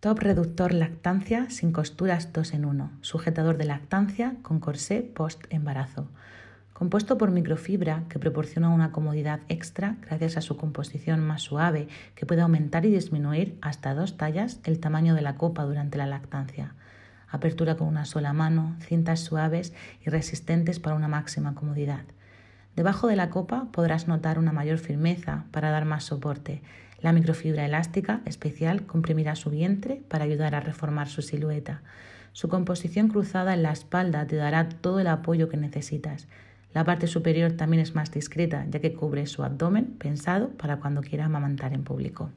Top reductor lactancia sin costuras 2 en 1. Sujetador de lactancia con corsé post embarazo. Compuesto por microfibra que proporciona una comodidad extra gracias a su composición más suave que puede aumentar y disminuir hasta dos tallas el tamaño de la copa durante la lactancia. Apertura con una sola mano, cintas suaves y resistentes para una máxima comodidad. Debajo de la copa podrás notar una mayor firmeza para dar más soporte. La microfibra elástica especial comprimirá su vientre para ayudar a reformar su silueta. Su composición cruzada en la espalda te dará todo el apoyo que necesitas. La parte superior también es más discreta, ya que cubre su abdomen pensado para cuando quiera amamantar en público.